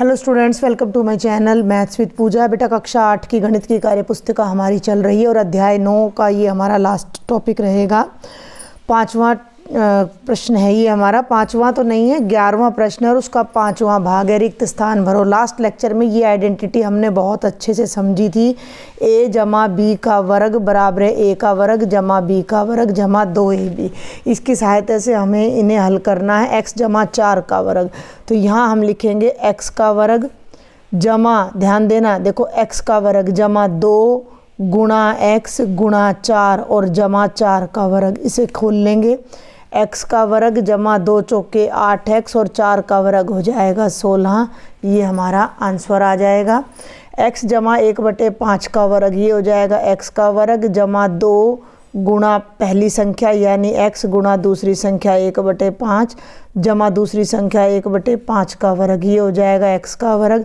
hello students welcome to my channel maths with Pooja बेटा कक्षा आठ की गणित की कार्य पुस्तिका हमारी चल रही है और अध्याय नौ का ये हमारा लास्ट टॉपिक रहेगा पाँचवा प्रश्न है ये हमारा पांचवा तो नहीं है ग्यारहवा प्रश्न और उसका पांचवा भाग है रिक्त स्थान भरो लास्ट लेक्चर में ये आइडेंटिटी हमने बहुत अच्छे से समझी थी ए जमा बी का वर्ग बराबर है ए का वर्ग जमा बी का वर्ग जमा दो ए बी इसकी सहायता से हमें इन्हें हल करना है एक्स जमा चार का वर्ग तो यहाँ हम लिखेंगे एक्स का वर्ग जमा ध्यान देना देखो एक्स का वर्ग जमा दो गुणा एक्स गुणा चार और जमा चार का वर्ग इसे खोल लेंगे एक्स का वर्ग जमा दो चौके आठ एक्स और चार का वर्ग हो जाएगा सोलह ये हमारा आंसर आ जाएगा एक्स जमा एक बटे पाँच का वर्ग ये हो जाएगा एक्स का वर्ग जमा दो गुणा पहली संख्या यानी एक्स गुणा दूसरी संख्या एक बटे पाँच जमा दूसरी संख्या एक बटे पाँच का वर्ग ये हो जाएगा एक्स का वर्ग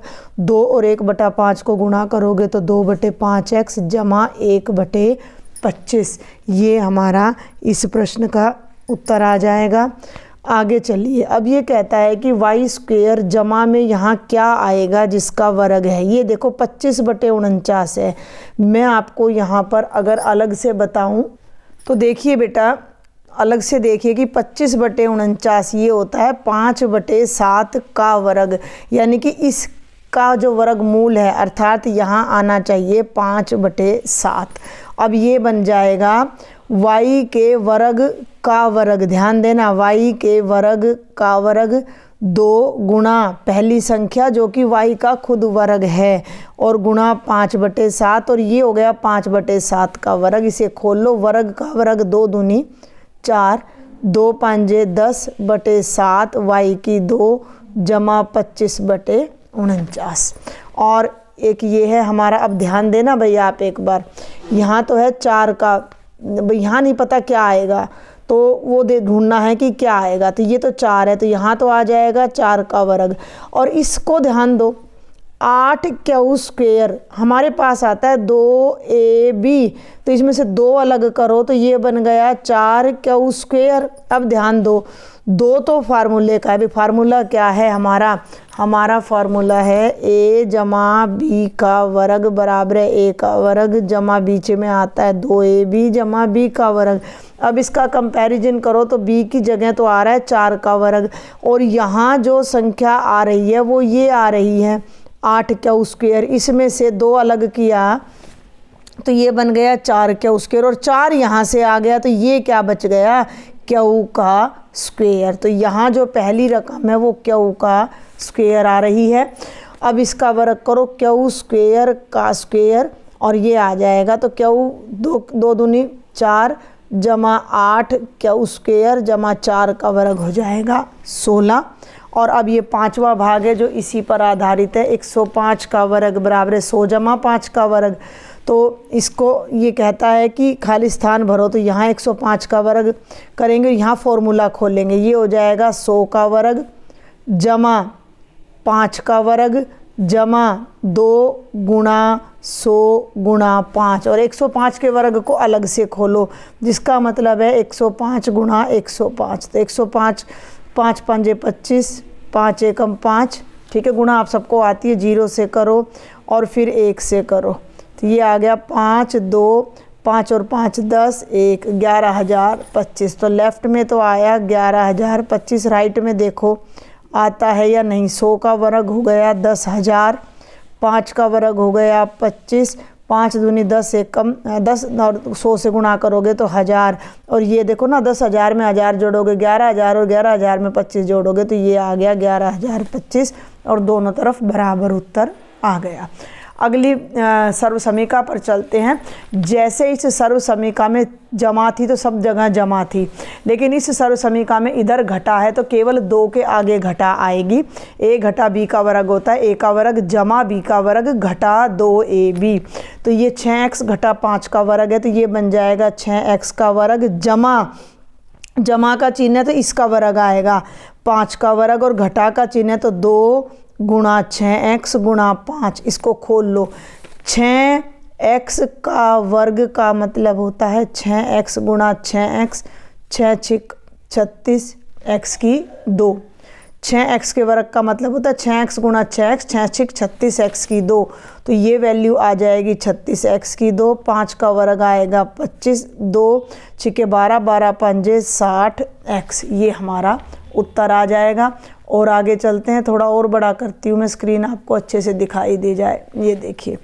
दो और एक बटा पाँच को गुणा करोगे तो दो बटे पाँच एक्स जमा एक बटे पच्चीस ये हमारा इस प्रश्न का उत्तर आ जाएगा आगे चलिए अब ये कहता है कि वाई स्क्वेयर जमा में यहाँ क्या आएगा जिसका वर्ग है ये देखो 25 बटे उनचास है मैं आपको यहाँ पर अगर अलग से बताऊँ तो देखिए बेटा अलग से देखिए कि 25 बटे उनचास ये होता है पाँच बटे सात का वर्ग यानी कि इस का जो वर्ग मूल है अर्थात यहाँ आना चाहिए पाँच बटे सात अब ये बन जाएगा वाई के वर्ग का वर्ग ध्यान देना वाई के वर्ग का वर्ग दो गुणा पहली संख्या जो कि वाई का खुद वर्ग है और गुणा पाँच बटे सात और ये हो गया पाँच बटे सात का वर्ग इसे खोल लो वर्ग का वर्ग दो दूनी चार दो पाँजे दस बटे सात वाई की दो जमा पच्चीस बटे उनचास और एक ये है हमारा अब ध्यान देना भैया आप एक बार यहाँ तो है चार का यहाँ नहीं पता क्या आएगा तो वो दे ढूंढना है कि क्या आएगा तो ये तो चार है तो यहाँ तो आ जाएगा चार का वर्ग और इसको ध्यान दो आठ क्यू स्क्वेयर हमारे पास आता है दो ए बी तो इसमें से दो अलग करो तो ये बन गया चार क्यू स्क्वेयर अब ध्यान दो दो तो फार्मूले का है अभी फार्मूला क्या है हमारा हमारा फार्मूला है ए जमा बी का वर्ग बराबर है ए का वर्ग जमा बीच में आता है दो ए बी जमा बी का वर्ग अब इसका कंपैरिजन करो तो बी की जगह तो आ रहा है चार का वर्ग और यहाँ जो संख्या आ रही है वो ये आ रही है आठ का स्क्वेयर इसमें से दो अलग किया तो ये बन गया चार क्या उसके और चार यहाँ से आ गया तो ये क्या बच गया क्यू का स्क्वेयर तो यहाँ जो पहली रकम है वो क्यू का स्क्वेयर आ रही है अब इसका वर्क करो क्यू स्क्वेयर का स्क्वेयर और ये आ जाएगा तो क्यू दो दो दूनी चार जमा आठ क्यू स्क्वेयर जमा चार का वर्ग हो जाएगा सोलह और अब ये पांचवा भाग है जो इसी पर आधारित है एक सौ पाँच का वर्ग बराबर है सौ जमा पाँच का वर्ग तो इसको ये कहता है कि खाली स्थान भरो तो यहाँ 105 का वर्ग करेंगे यहाँ फॉर्मूला खोलेंगे ये हो जाएगा 100 का वर्ग जमा पाँच का वर्ग जमा दो गुणा सौ गुणा पाँच और 105 के वर्ग को अलग से खोलो जिसका मतलब है 105 गुणा 105 तो 105 पाँच पंजे पच्चीस पाँच एकम पाँच ठीक है गुणा आप सबको आती है जीरो से करो और फिर एक से करो ये आ गया पाँच दो पाँच और पाँच दस एक ग्यारह हज़ार पच्चीस तो लेफ़्ट में तो आया ग्यारह हज़ार पच्चीस राइट में देखो आता है या नहीं सौ का वर्ग हो गया दस हज़ार पाँच का वर्ग हो गया पच्चीस पाँच दूनी दस से कम दस और सौ से गुणा करोगे तो हज़ार और ये देखो ना दस हज़ार में हज़ार जोड़ोगे ग्यारह हज़ार और ग्यारह हज़ार में पच्चीस जोड़ोगे तो ये आ गया ग्यारह हज़ार पच्चीस और दोनों तरफ बराबर उत्तर आ गया अगली सर्वसमिका पर चलते हैं जैसे इस सर्वसमिका में जमा थी तो सब जगह जमा थी लेकिन इस सर्वसमिका में इधर घटा है तो केवल दो के आगे घटा आएगी ए घटा बी का वर्ग होता है ए का वर्ग जमा बी का वर्ग घटा दो ए बी तो ये छः एक्स घटा पाँच का वर्ग है तो ये बन जाएगा छः एक्स का वर्ग जमा जमा का चिन्ह है तो इसका वर्ग आएगा पाँच का वर्ग और घटा का चिन्ह है तो दो गुणा छः एक्स गुणा पाँच इसको खोल लो छः एक्स का वर्ग का मतलब होता है छः एक्स गुणा छः एक्स छः छिक छत्तीस एक्स की दो छः एक्स के वर्ग का मतलब होता है छः एक्स गुणा छः एक्स छः छिक छत्तीस एक्स की दो तो ये वैल्यू आ जाएगी छत्तीस एक्स की दो पाँच का वर्ग आएगा पच्चीस दो छिके बारह बारह पंजे साठ एक्स ये हमारा उत्तर आ जाएगा और आगे चलते हैं थोड़ा और बड़ा करती हूँ मैं स्क्रीन आपको अच्छे से दिखाई दे जाए ये देखिए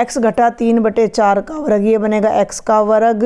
एक्स घटा तीन बटे चार का वर्ग ये बनेगा एक्स का वर्ग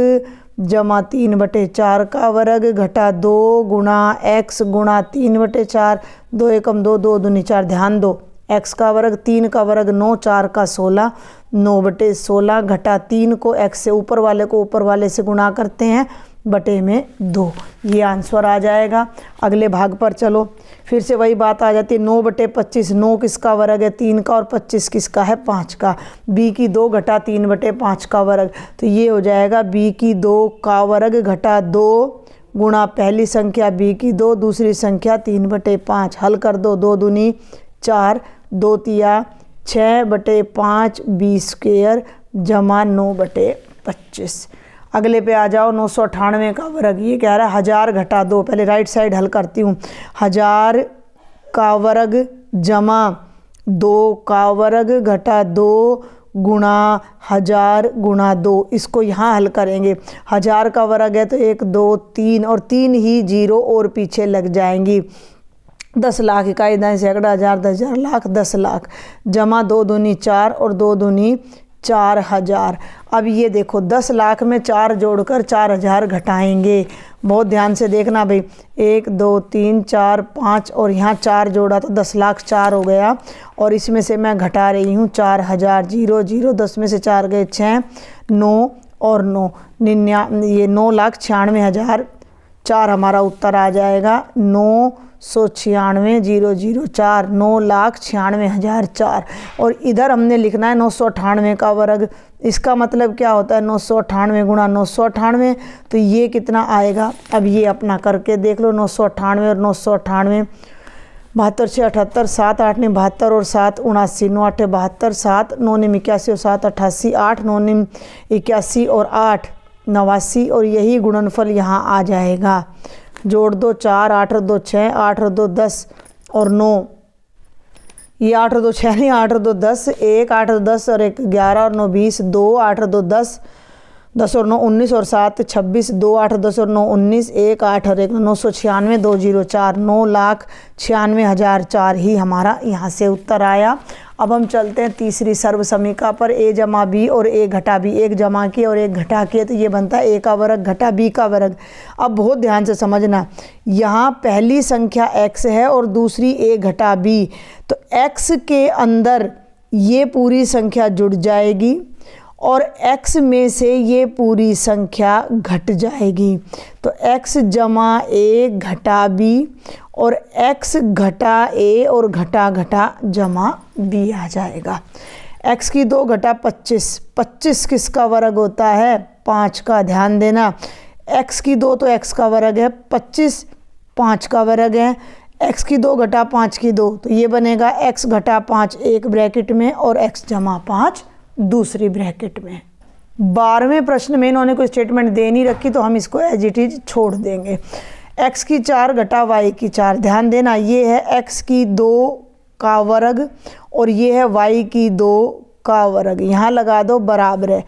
जमा तीन बटे चार का वर्ग घटा दो गुणा एक्स गुणा तीन बटे चार दो एकम दो दो दूनी चार ध्यान दो एक्स का वर्ग तीन का वर्ग नौ चार का सोलह नौ बटे सोलह घटा तीन को एक्स से ऊपर वाले को ऊपर वाले से गुणा करते हैं बटे में दो ये आंसर आ जाएगा अगले भाग पर चलो फिर से वही बात आ जाती है नौ बटे पच्चीस नौ किसका वर्ग है तीन का और पच्चीस किसका है पाँच का बी की दो घटा तीन बटे पाँच का वर्ग तो ये हो जाएगा बी की दो का वर्ग घटा दो गुणा पहली संख्या बी की दो दूसरी संख्या तीन बटे पाँच हल कर दो दो दुनी चार दो तिया छः बटे पाँच बी स्क्वेयर जमा नौ बटे पच्चीस अगले पे आ जाओ नौ सौ अठानवे का वर्ग ये कह रहा है हज़ार घटा दो पहले राइट साइड हल करती हूँ हज़ार का वर्ग जमा दो का वर्ग घटा दो गुणा हज़ार गुणा दो इसको यहाँ हल करेंगे हज़ार का वर्ग है तो एक दो तीन और तीन ही जीरो और पीछे लग जाएंगी दस लाख इकाई दाएँ सैकड़ा हज़ार दस हज़ार लाख दस लाख जमा दो दूनी चार और दो दूनी चार हज़ार अब ये देखो दस लाख में चार जोड़कर चार हज़ार घटाएंगे बहुत ध्यान से देखना भाई एक दो तीन चार पाँच और यहाँ चार जोड़ा तो दस लाख चार हो गया और इसमें से मैं घटा रही हूँ चार हज़ार जीरो जीरो दस में से चार गए छः नौ और नौ निन्या ये नौ लाख छियानवे हज़ार चार हमारा उत्तर आ जाएगा नौ सौ छियानवे जीरो जीरो चार नौ लाख छियानवे हज़ार चार और इधर हमने लिखना है नौ सौ अठानवे का वर्ग इसका मतलब क्या होता है नौ सौ अठानवे गुणा नौ सौ अठानवे तो ये कितना आएगा अब ये अपना करके देख लो नौ सौ अठानवे और नौ सौ अठानवे बहत्तर छः अठहत्तर सात आठ ने बहत्तर और सात उनासी नौ अठे बहत्तर सात नौ निम इक्यासी और सात अट्ठासी आठ नौ निम इक्यासी और आठ नवासी और यही गुणनफल यहाँ आ जाएगा जोड़ दो चार आठ और दो छः आठ और दो दस और नौ ये आठ और दो छः नहीं आठ और दो दस एक आठ और दस और एक ग्यारह और नौ बीस दो आठ और दो दस दस और नौ उन्नीस और सात छब्बीस दो आठ दस और नौ उन्नीस एक आठ और एक नौ सौ छियानवे दो जीरो चार नौ लाख छियानवे हज़ार चार ही हमारा यहाँ से उत्तर आया अब हम चलते हैं तीसरी सर्व समीका पर ए जमा बी और ए घटा बी एक जमा किए और एक घटा किए तो ये बनता है ए का वर्ग घटा बी का वर्ग अब बहुत ध्यान से समझना यहाँ पहली संख्या एक्स है और दूसरी ए घटा बी तो एक्स के अंदर ये पूरी संख्या जुड़ जाएगी और x में से ये पूरी संख्या घट जाएगी तो x जमा ए घटा b और x घटा ए और घटा घटा जमा b आ जाएगा x की दो घटा 25 25 किसका वर्ग होता है पाँच का ध्यान देना x की दो तो x का वर्ग है 25 पाँच का वर्ग है x की दो घटा पाँच की दो तो ये बनेगा x घटा पाँच एक ब्रैकेट में और x जमा पाँच दूसरी ब्रैकेट में बारहवें प्रश्न में इन्होंने कोई स्टेटमेंट दे नहीं रखी तो हम इसको एज इट इज छोड़ देंगे एक्स की चार घटा वाई की चार ध्यान देना ये है एक्स की दो का वर्ग और ये है वाई की दो का वर्ग यहाँ लगा दो बराबर है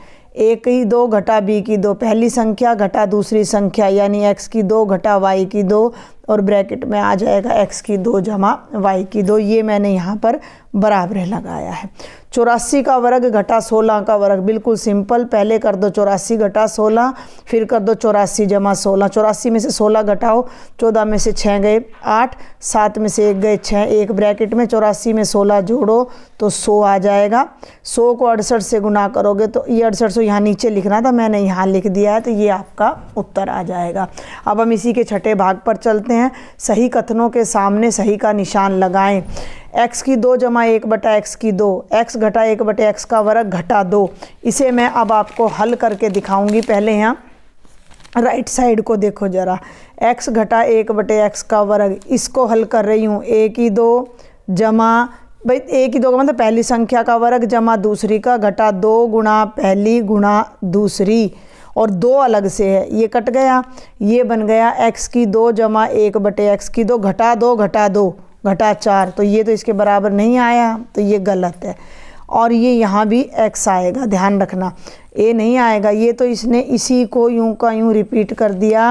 एक ही दो घटा बी की दो पहली संख्या घटा दूसरी संख्या यानी एक्स की दो घटा वाई की दो और ब्रैकेट में आ जाएगा एक्स की दो जमा वाई की दो ये मैंने यहाँ पर बराबर लगाया है चौरासी का वर्ग घटा सोलह का वर्ग बिल्कुल सिंपल पहले कर दो चौरासी घटा सोलह फिर कर दो चौरासी जमा सोलह चौरासी में से सोलह घटाओ चौदह में से छः गए आठ सात में से एक गए छः एक ब्रैकेट में चौरासी में सोलह जोड़ो तो सौ आ जाएगा सौ को अड़सठ से गुना करोगे तो ये अड़सठ सौ यहाँ नीचे लिखना था मैंने यहाँ लिख दिया है तो ये आपका उत्तर आ जाएगा अब हम इसी के छठे भाग पर चलते हैं हैं सही कथनों के सामने सही का निशान लगाएं x की दो जमा एक बटा एक्स की दो x घटा एक बटे एक्स का वर्ग घटा दो इसे मैं अब आपको हल करके दिखाऊंगी पहले यहाँ राइट साइड को देखो ज़रा x घटा एक बटे एक्स का वर्ग इसको हल कर रही हूँ ए की दो जमा भाई एक ही दो का मतलब पहली संख्या का वर्ग जमा दूसरी का घटा दो गुणा पहली गुणा दूसरी और दो अलग से है ये कट गया ये बन गया एक्स की दो जमा एक बटे एक्स की दो घटा दो घटा दो घटा चार तो ये तो इसके बराबर नहीं आया तो ये गलत है और ये यहाँ भी एक्स आएगा ध्यान रखना ये नहीं आएगा ये तो इसने इसी को यूं का यूं रिपीट कर दिया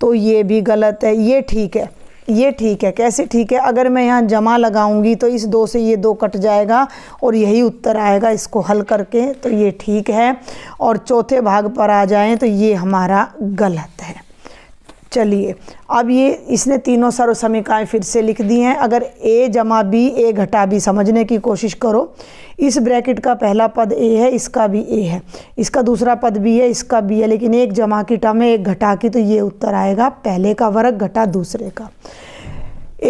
तो ये भी गलत है ये ठीक है ये ठीक है कैसे ठीक है अगर मैं यहाँ जमा लगाऊंगी तो इस दो से ये दो कट जाएगा और यही उत्तर आएगा इसको हल करके तो ये ठीक है और चौथे भाग पर आ जाएं तो ये हमारा गलत है चलिए अब ये इसने तीनों समीकाएँ फिर से लिख दी हैं अगर ए जमा बी ए घटा बी समझने की कोशिश करो इस ब्रैकेट का पहला पद ए है इसका भी ए है इसका दूसरा पद बी है इसका बी है लेकिन एक जमा की टर्म है एक घटा की तो ये उत्तर आएगा पहले का वर्ग घटा दूसरे का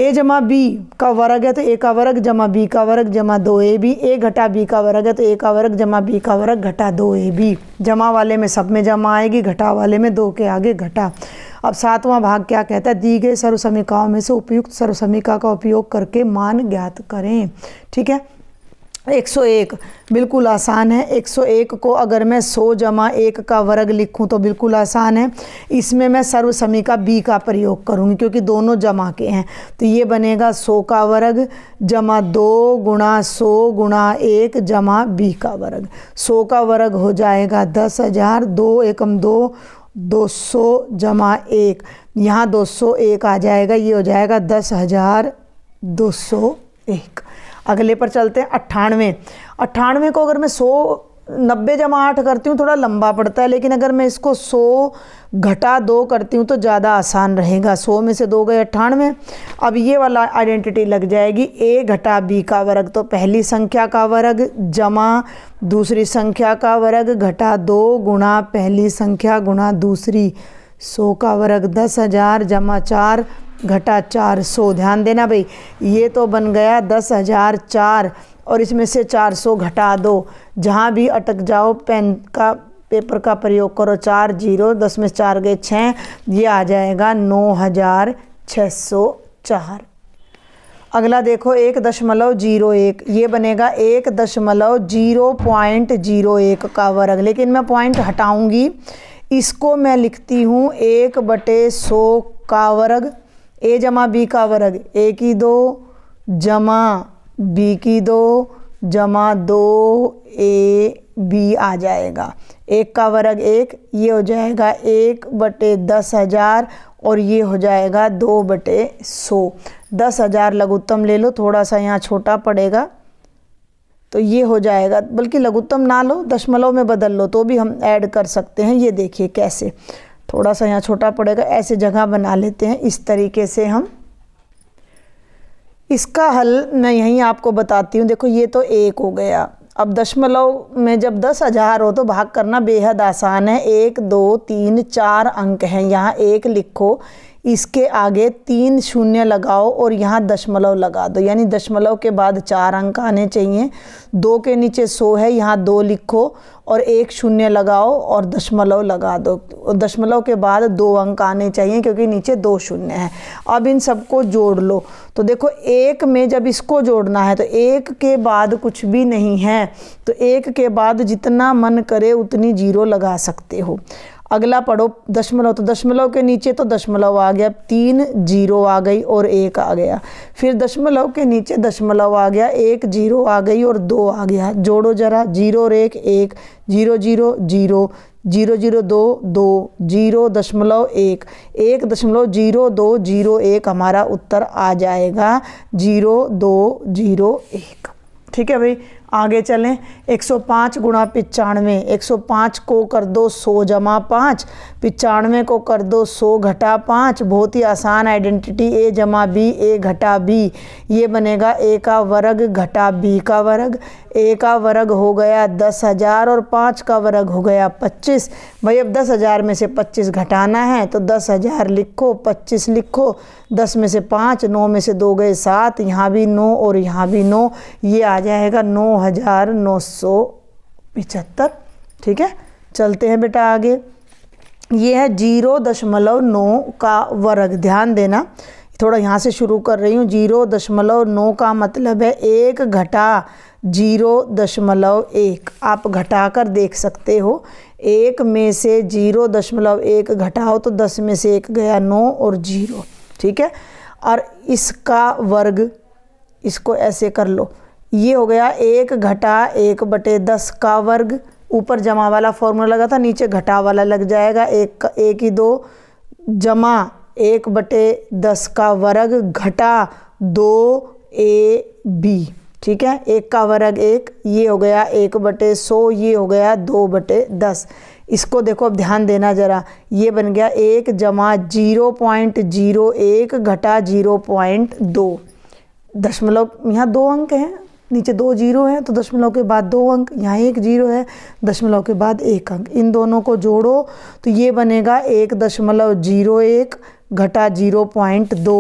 ए जमा बी का वर्ग है तो ए का वर्ग जमा बी का वर्ग जमा दो ए बी ए घटा बी का वर्ग है तो ए का वर्ग जमा बी का वर्ग घटा दो ए बी जमा वाले में सब में जमा आएगी घटा वाले में दो के आगे घटा अब सातवां भाग क्या कहता है दी गई सर्वसमीकाओं में से उपयुक्त सर्वसमिका का उपयोग करके मान ज्ञात करें ठीक है 101 बिल्कुल आसान है 101 को अगर मैं 100 जमा एक का वर्ग लिखूं तो बिल्कुल आसान है इसमें मैं सर्वसमिका बी का प्रयोग करूंगी क्योंकि दोनों जमा के हैं तो ये बनेगा 100 का वर्ग जमा दो गुणा सौ गुणा एक जमा बी का वर्ग 100 का वर्ग हो जाएगा दस हज़ार दो एकम दो दो सौ जमा एक यहाँ दो सौ एक आ जाएगा ये हो जाएगा दस हज़ार दो सौ एक अगले पर चलते हैं अट्ठानवे अट्ठानवे को अगर मैं सौ नब्बे जमा आठ करती हूँ थोड़ा लंबा पड़ता है लेकिन अगर मैं इसको सौ घटा दो करती हूँ तो ज़्यादा आसान रहेगा सौ में से दो गए अट्ठानवे अब ये वाला आइडेंटिटी लग जाएगी ए घटा बी का वर्ग तो पहली संख्या का वर्ग जमा दूसरी संख्या का वर्ग घटा दो गुणा पहली संख्या गुणा दूसरी सौ का वर्ग दस हज़ार जमा चार घटा चार सौ ध्यान देना भाई ये तो बन गया दस हज़ार चार और इसमें से 400 घटा दो जहाँ भी अटक जाओ पेन का पेपर का प्रयोग करो चार जीरो दस में चार गए छः ये आ जाएगा नौ हज़ार छः सौ चार अगला देखो एक दशमलव जीरो एक ये बनेगा एक दशमलव जीरो पॉइंट जीरो एक का वर्ग लेकिन मैं पॉइंट हटाऊंगी इसको मैं लिखती हूँ एक बटे सौ का वर्ग ए जमा बी का वर्ग ए की दो जमा बी की दो जमा दो ए बी आ जाएगा एक का वर्ग एक ये हो जाएगा एक बटे दस हज़ार और ये हो जाएगा दो बटे सौ दस हज़ार लघुत्तम ले लो थोड़ा सा यहाँ छोटा पड़ेगा तो ये हो जाएगा बल्कि लघुत्तम ना लो दशमलव में बदल लो तो भी हम ऐड कर सकते हैं ये देखिए कैसे थोड़ा सा यहाँ छोटा पड़ेगा ऐसे जगह बना लेते हैं इस तरीके से हम इसका हल मैं यहीं आपको बताती हूँ देखो ये तो एक हो गया अब दशमलव में जब दस हजार हो तो भाग करना बेहद आसान है एक दो तीन चार अंक हैं यहाँ एक लिखो इसके आगे तीन शून्य लगाओ और यहाँ दशमलव लगा दो यानी दशमलव के बाद चार अंक आने चाहिए दो के नीचे सो है यहाँ दो लिखो और एक शून्य लगाओ और दशमलव लगा दो दशमलव के बाद दो अंक आने चाहिए क्योंकि नीचे दो शून्य है अब इन सबको जोड़ लो तो देखो एक में जब इसको जोड़ना है तो एक के बाद कुछ भी नहीं है तो एक के बाद जितना मन करे उतनी जीरो लगा सकते हो अगला पढ़ो दशमलव तो दशमलव के नीचे तो दशमलव आ गया तीन जीरो आ गई और एक आ गया फिर दशमलव के नीचे दशमलव आ गया एक जीरो आ गई और दो आ गया जोड़ो जरा जीरो और एक एक zero zero zero zero zero दो दो जीरो दशमलव एक एक दशमलव जीरो दो जीरो एक हमारा उत्तर आ जाएगा जीरो दो जीरो एक ठीक है भाई आगे चलें 105 सौ पाँच गुणा पिचानवे एक को कर दो 100 जमा पाँच पिचानवे को कर दो 100 घटा पाँच बहुत ही आसान आइडेंटिटी ए जमा बी ए घटा बी ये बनेगा ए का वर्ग घटा बी का वर्ग ए का वर्ग हो गया दस हज़ार और पाँच का वर्ग हो गया पच्चीस भाई अब दस हज़ार में से पच्चीस घटाना है तो दस हज़ार लिखो पच्चीस लिखो दस में से पाँच नौ में से दो गए सात यहाँ भी नौ और यहाँ भी नौ ये आ जाएगा नौ हज़ार नौ सौ पिचहत्तर ठीक है चलते हैं बेटा आगे ये है जीरो दशमलव नौ का वर्ग ध्यान देना थोड़ा यहाँ से शुरू कर रही हूँ जीरो दशमलव नौ का मतलब है एक घटा जीरो दशमलव एक आप घटा कर देख सकते हो एक में से जीरो दशमलव एक घटाओ तो दस में से एक गया नौ और जीरो ठीक है और इसका वर्ग इसको ऐसे कर लो ये हो गया एक घटा एक बटे दस का वर्ग ऊपर जमा वाला फॉर्मूला लगा था नीचे घटा वाला लग जाएगा एक का एक ही दो जमा एक बटे दस का वर्ग घटा दो ए बी ठीक है एक का वर्ग एक ये हो गया एक बटे सौ ये हो गया दो बटे दस इसको देखो अब ध्यान देना ज़रा ये बन गया एक जमा जीरो पॉइंट जीरो एक घटा जीरो पॉइंट दो दशमलव यहाँ दो अंक हैं नीचे दो जीरो हैं तो दशमलव के बाद दो अंक यहाँ एक जीरो है दशमलव के बाद एक अंक इन दोनों को जोड़ो तो ये बनेगा एक दशमलव जीरो एक घटा जीरो पॉइंट दो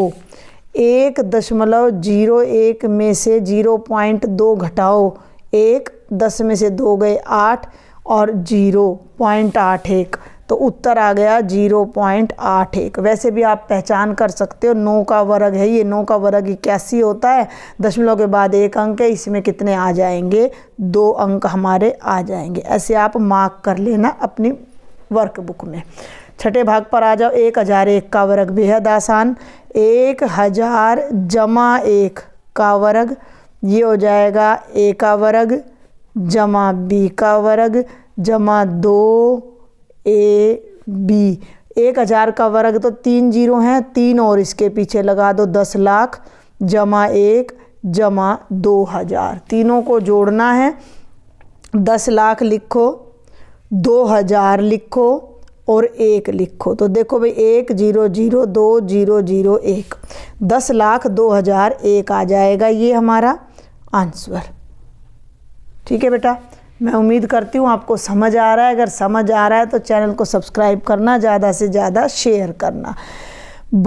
एक दशमलव जीरो एक में से जीरो पॉइंट दो घटाओ एक दस में से दो गए आठ और जीरो पॉइंट आठ एक तो उत्तर आ गया जीरो पॉइंट आठ एक वैसे भी आप पहचान कर सकते हो नौ का वर्ग है ये नौ का वर्ग इक्यासी होता है दशमलव के बाद एक अंक है इसमें कितने आ जाएंगे दो अंक हमारे आ जाएंगे ऐसे आप मार्क कर लेना अपनी वर्कबुक में छठे भाग पर आ जाओ एक हज़ार एक का वर्ग बेहद आसान एक हज़ार जमा एक का वर्ग ये हो जाएगा एक का वर्ग जमा बी का वर्ग जमा दो ए बी एक हज़ार का वर्ग तो तीन जीरो हैं तीन और इसके पीछे लगा दो दस लाख जमा एक जमा दो हज़ार तीनों को जोड़ना है दस लाख लिखो दो हज़ार लिखो और एक लिखो तो देखो भाई एक जीरो जीरो दो जीरो जीरो एक दस लाख दो हज़ार एक आ जाएगा ये हमारा आंसर ठीक है बेटा मैं उम्मीद करती हूँ आपको समझ आ रहा है अगर समझ आ रहा है तो चैनल को सब्सक्राइब करना ज़्यादा से ज़्यादा शेयर करना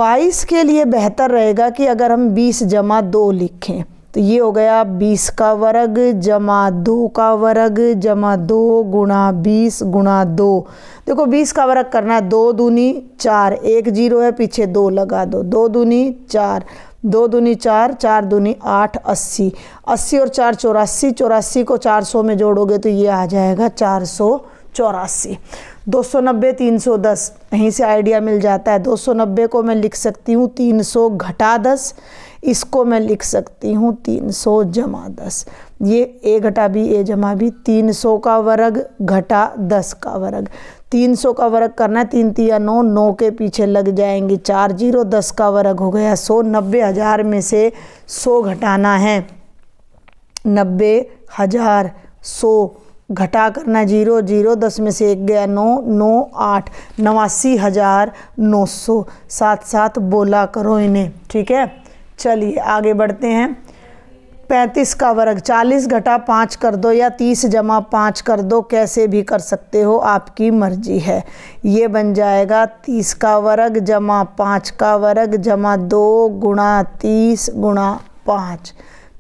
22 के लिए बेहतर रहेगा कि अगर हम 20 जमा दो लिखें तो ये हो गया 20 का वर्ग जमा दो का वर्ग जमा दो गुणा बीस गुणा दो देखो 20 का वर्ग करना दो दूनी चार एक जीरो है पीछे दो लगा दो दो दूनी चार दो दूनी चार चार दूनी आठ अस्सी अस्सी और चार चौरासी चौरासी को चार सौ में जोड़ोगे तो ये आ जाएगा चार सौ चौरासी दो सौ नब्बे तीन सौ दस यहीं से आइडिया मिल जाता है दो सौ नब्बे को मैं लिख सकती हूँ तीन सौ घटा दस इसको मैं लिख सकती हूँ तीन सौ जमा दस ये ए घटा बी ए जमा बी तीन सौ का वर्ग घटा दस का वर्ग तीन सौ का वर्ग करना है तीन तीन नौ नौ के पीछे लग जाएंगे चार जीरो दस का वर्ग हो गया सौ नब्बे हज़ार में से सौ घटाना है नब्बे हज़ार सौ घटा करना है जीरो जीरो दस में से एक गया नौ नौ आठ नवासी हज़ार नौ सौ सात साथ बोला करो इन्हें ठीक है चलिए आगे बढ़ते हैं पैंतीस का वर्ग चालीस घटा पाँच कर दो या तीस जमा पाँच कर दो कैसे भी कर सकते हो आपकी मर्जी है ये बन जाएगा तीस का वर्ग जमा पाँच का वर्ग जमा दो गुणा तीस गुणा पाँच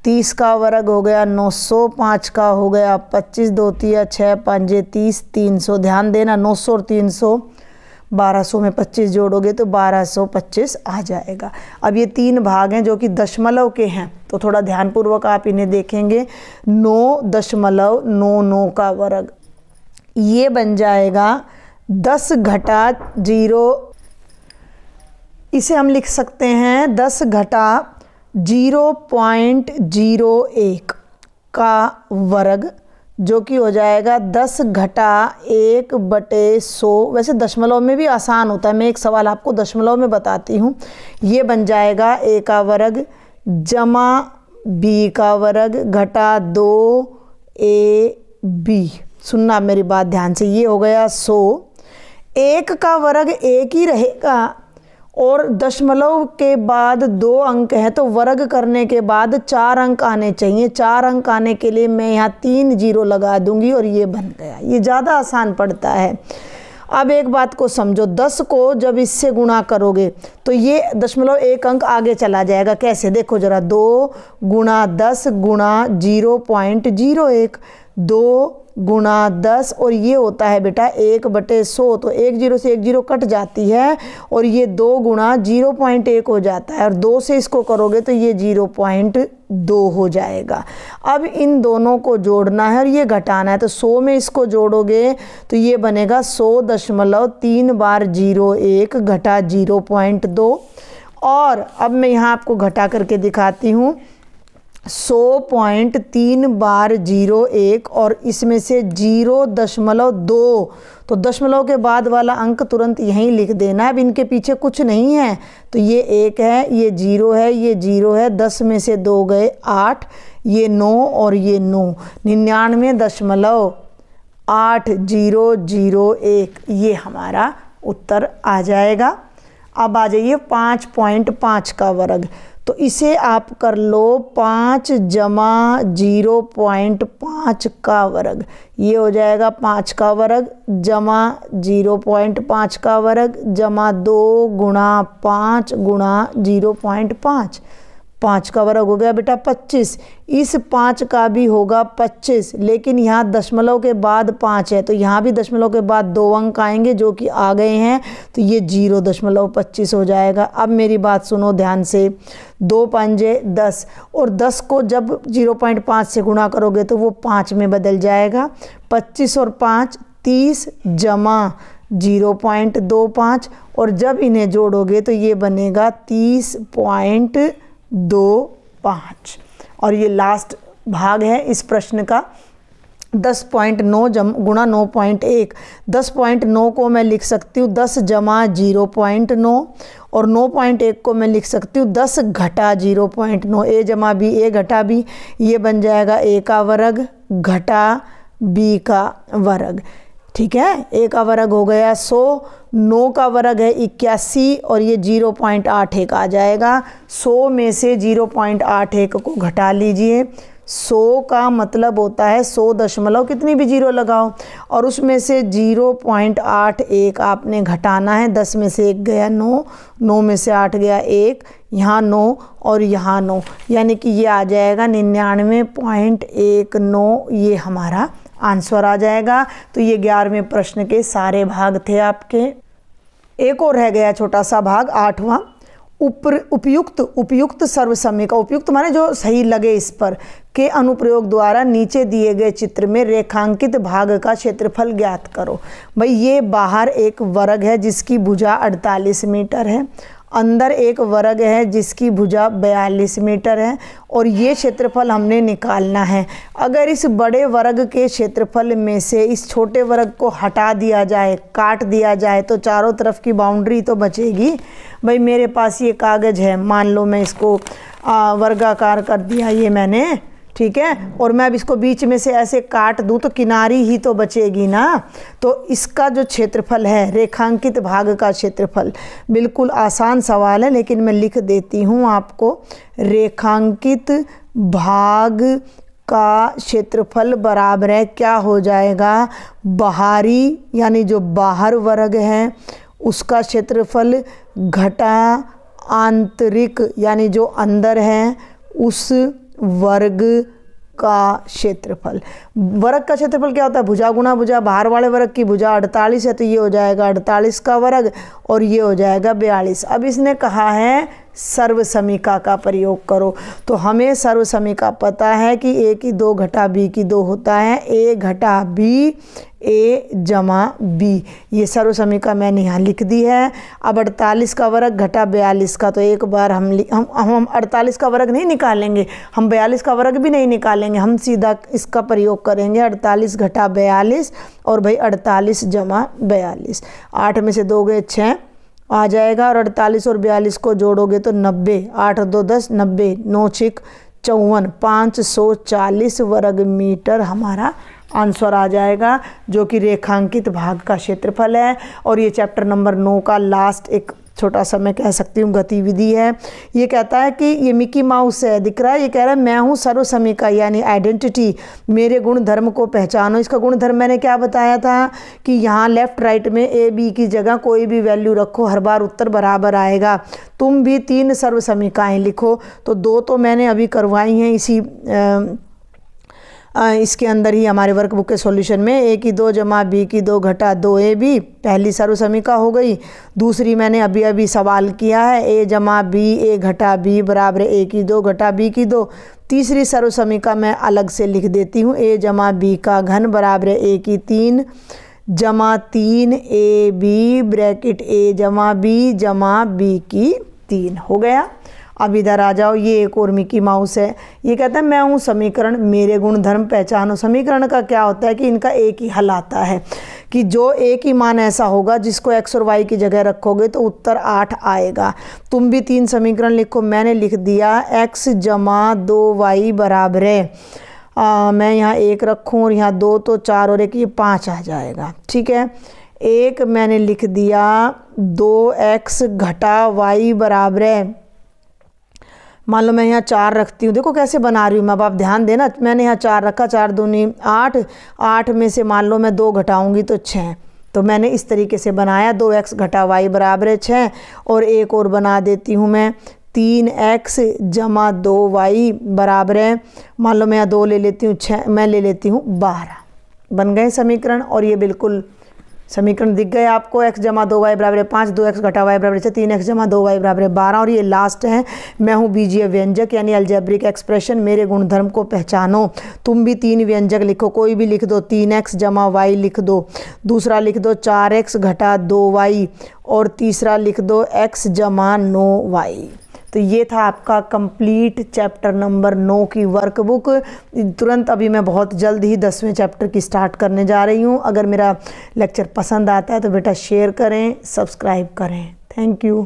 तीस का वर्ग हो गया नौ सौ पाँच का हो गया पच्चीस दो तीया छः पाँच तीस तीन सौ ध्यान देना नौ सौ और तीन सौ 1200 में 25 जोड़ोगे तो 1225 आ जाएगा अब ये तीन भाग हैं जो कि दशमलव के हैं तो थोड़ा ध्यानपूर्वक आप इन्हें देखेंगे नौ दशमलव नौ नौ का वर्ग ये बन जाएगा दस घटा जीरो इसे हम लिख सकते हैं दस घटा जीरो पॉइंट जीरो एक का वर्ग जो कि हो जाएगा दस घटा एक बटे सो वैसे दशमलव में भी आसान होता है मैं एक सवाल आपको दशमलव में बताती हूँ ये बन जाएगा ए का वर्ग जमा बी का वर्ग घटा दो ए बी सुनना मेरी बात ध्यान से ये हो गया सो एक का वर्ग एक ही रहेगा और दशमलव के बाद दो अंक हैं तो वर्ग करने के बाद चार अंक आने चाहिए चार अंक आने के लिए मैं यहाँ तीन जीरो लगा दूंगी और ये बन गया ये ज़्यादा आसान पड़ता है अब एक बात को समझो दस को जब इससे गुणा करोगे तो ये दशमलव एक अंक आगे चला जाएगा कैसे देखो ज़रा दो गुणा दस गुणा जीरो पॉइंट जीरो एक दो गुणा दस और ये होता है बेटा एक बटे सौ तो एक जीरो से एक जीरो कट जाती है और ये दो गुणा जीरो पॉइंट एक हो जाता है और दो से इसको करोगे तो ये जीरो पॉइंट दो हो जाएगा अब इन दोनों को जोड़ना है और ये घटाना है तो सौ में इसको जोड़ोगे तो ये बनेगा सौ दशमलव तीन बार जीरो एक घटा जीरो पॉइंट दो और अब मैं यहाँ आपको घटा करके दिखाती हूँ सौ पॉइंट तीन बार जीरो एक और इसमें से जीरो दशमलव दो तो दशमलव के बाद वाला अंक तुरंत यहीं लिख देना अब इनके पीछे कुछ नहीं है तो ये एक है ये जीरो है ये जीरो है दस में से दो गए आठ ये नौ और ये नौ निन्यानवे दशमलव आठ जीरो जीरो एक ये हमारा उत्तर आ जाएगा अब आ जाइए पाँच पॉइंट पाँच का वर्ग तो इसे आप कर लो पाँच जमा जीरो पॉइंट पाँच का वर्ग ये हो जाएगा पाँच का वर्ग जमा जीरो पॉइंट पाँच का वर्ग जमा दो गुणा पाँच गुणा जीरो पॉइंट पाँच पाँच का वर्ग हो गया बेटा पच्चीस इस पाँच का भी होगा पच्चीस लेकिन यहाँ दशमलव के बाद पाँच है तो यहाँ भी दशमलव के बाद दो अंक आएंगे जो कि आ गए हैं तो ये जीरो दशमलव पच्चीस हो जाएगा अब मेरी बात सुनो ध्यान से दो पंजे दस और दस को जब जीरो पॉइंट पाँच से गुणा करोगे तो वो पाँच में बदल जाएगा पच्चीस और पाँच तीस जमा जीरो पॉइंट दो पाँच और जब इन्हें जोड़ोगे तो ये बनेगा तीस पॉइंट दो पाँच और ये लास्ट भाग है इस प्रश्न का दस पॉइंट नौ जम गुणा नौ पॉइंट एक दस पॉइंट नौ को मैं लिख सकती हूँ दस जमा जीरो पॉइंट नौ और नौ पॉइंट एक को मैं लिख सकती हूँ दस घटा जीरो पॉइंट नौ ए जमा बी ए घटा बी ये बन जाएगा ए का वर्ग घटा बी का वर्ग ठीक है एक का वर्ग हो गया सौ नौ का वर्ग है इक्यासी और ये जीरो पॉइंट आठ एक आ जाएगा सौ में से जीरो पॉइंट आठ एक को घटा लीजिए सौ का मतलब होता है सौ दशमलव कितनी भी जीरो लगाओ और उसमें से जीरो पॉइंट आठ एक आपने घटाना है दस में से एक गया नौ नौ में से आठ गया एक यहाँ नौ और यहाँ नौ यानी कि ये आ जाएगा निन्यानवे पॉइंट एक नौ ये हमारा आंसर आ जाएगा तो ये ग्यारहवें प्रश्न के सारे भाग थे आपके एक और रह गया छोटा सा भाग आठवां उपर उपयुक्त उपयुक्त सर्वसम्य का उपयुक्त माने जो सही लगे इस पर के अनुप्रयोग द्वारा नीचे दिए गए चित्र में रेखांकित भाग का क्षेत्रफल ज्ञात करो भाई ये बाहर एक वर्ग है जिसकी भुजा 48 मीटर है अंदर एक वर्ग है जिसकी भुजा बयालीस मीटर है और ये क्षेत्रफल हमने निकालना है अगर इस बड़े वर्ग के क्षेत्रफल में से इस छोटे वर्ग को हटा दिया जाए काट दिया जाए तो चारों तरफ की बाउंड्री तो बचेगी भाई मेरे पास ये कागज़ है मान लो मैं इसको वर्गाकार कर दिया ये मैंने ठीक है और मैं अब इसको बीच में से ऐसे काट दूं तो किनारी ही तो बचेगी ना तो इसका जो क्षेत्रफल है रेखांकित भाग का क्षेत्रफल बिल्कुल आसान सवाल है लेकिन मैं लिख देती हूँ आपको रेखांकित भाग का क्षेत्रफल बराबर है क्या हो जाएगा बाहरी यानी जो बाहर वर्ग है उसका क्षेत्रफल घटा आंतरिक यानी जो अंदर है उस वर्ग का क्षेत्रफल वर्ग का क्षेत्रफल क्या होता है भुजा गुना भुजा बाहर वाले वर्ग की भुजा 48 है तो ये हो जाएगा 48 का वर्ग और ये हो जाएगा 42 अब इसने कहा है सर्वसमिका का प्रयोग करो तो हमें सर्वसमिका पता है कि ए की दो घटा बी की दो होता है ए घटा बी ए जमा बी ये सर्वसमिका मैंने यहाँ लिख दी है अब अड़तालीस का वर्ग घटा बयालीस का तो एक बार हम हम हम अड़तालीस का वर्ग नहीं निकालेंगे हम बयालीस का वर्ग भी नहीं निकालेंगे हम सीधा इसका प्रयोग करेंगे अड़तालीस घटा बयालीस और भाई अड़तालीस जमा बयालीस आठ में से दो गए छः आ जाएगा और अड़तालीस और बयालीस को जोड़ोगे तो नब्बे आठ दो दस नब्बे नौ छिक चौवन पाँच सौ चालीस वर्ग मीटर हमारा आंसर आ जाएगा जो कि रेखांकित भाग का क्षेत्रफल है और ये चैप्टर नंबर नौ का लास्ट एक छोटा सा मैं कह सकती हूँ गतिविधि है ये कहता है कि ये मिकी माउस है दिख रहा है ये कह रहा है मैं हूँ सर्वसमी का यानी आइडेंटिटी मेरे गुण धर्म को पहचानो इसका गुण धर्म मैंने क्या बताया था कि यहाँ लेफ़्ट राइट में ए बी की जगह कोई भी वैल्यू रखो हर बार उत्तर बराबर आएगा तुम भी तीन सर्वसमिकाएँ लिखो तो दो तो मैंने अभी करवाई हैं इसी आ, इसके अंदर ही हमारे वर्कबुक के सॉल्यूशन में ए की दो जमा बी की दो घटा दो ए बी पहली सर्वसमिका हो गई दूसरी मैंने अभी अभी सवाल किया है ए जमा बी ए घटा बी बराबर ए की दो घटा बी की दो तीसरी सर्वसमिका मैं अलग से लिख देती हूँ ए जमा बी का घन बराबर ए की तीन जमा तीन ए बी ब्रैकेट ए जमा बी जमा बी की तीन हो गया अब इधर आ जाओ ये एक और मिकी माउस है ये कहता है मैं हूँ समीकरण मेरे गुण धर्म पहचानो समीकरण का क्या होता है कि इनका एक ही हल आता है कि जो एक ही मान ऐसा होगा जिसको एक्स और वाई की जगह रखोगे तो उत्तर आठ आएगा तुम भी तीन समीकरण लिखो मैंने लिख दिया एक्स जमा दो वाई बराबर है आ, मैं यहाँ एक रखूँ और यहाँ दो तो चार और एक ये पाँच आ जाएगा ठीक है एक मैंने लिख दिया दो एक्स घटा वाई बराबर है मान लो मैं यहाँ चार रखती हूँ देखो कैसे बना रही हूँ मैं अब आप ध्यान देना मैंने यहाँ चार रखा चार दूनी आठ आठ में से मान लो मैं दो घटाऊँगी तो छः तो मैंने इस तरीके से बनाया दो एक्स घटा वाई बराबर है छः और एक और बना देती हूँ मैं तीन एक्स जमा दो वाई बराबर है मान लो मैं यहाँ दो ले लेती हूँ छः मैं ले लेती हूँ बारह बन गए समीकरण और ये बिल्कुल समीकरण दिख गए आपको एक्स जमा दो वाई बराबर पाँच दो एक्स घटा वाई बराबर छः तीन एक्स जमा दो वाई बराबर बारह और ये लास्ट है मैं हूँ बीजीय व्यंजक यानी अल्जेब्रिक एक्सप्रेशन मेरे गुणधर्म को पहचानो तुम भी तीन व्यंजक लिखो कोई भी लिख दो तीन एक्स जमा वाई लिख दो दूसरा लिख दो चार एक्स घटा दो वाई और तीसरा लिख दो एक्स जमा नो वाई तो ये था आपका कंप्लीट चैप्टर नंबर नौ की वर्कबुक तुरंत अभी मैं बहुत जल्द ही दसवें चैप्टर की स्टार्ट करने जा रही हूँ अगर मेरा लेक्चर पसंद आता है तो बेटा शेयर करें सब्सक्राइब करें थैंक यू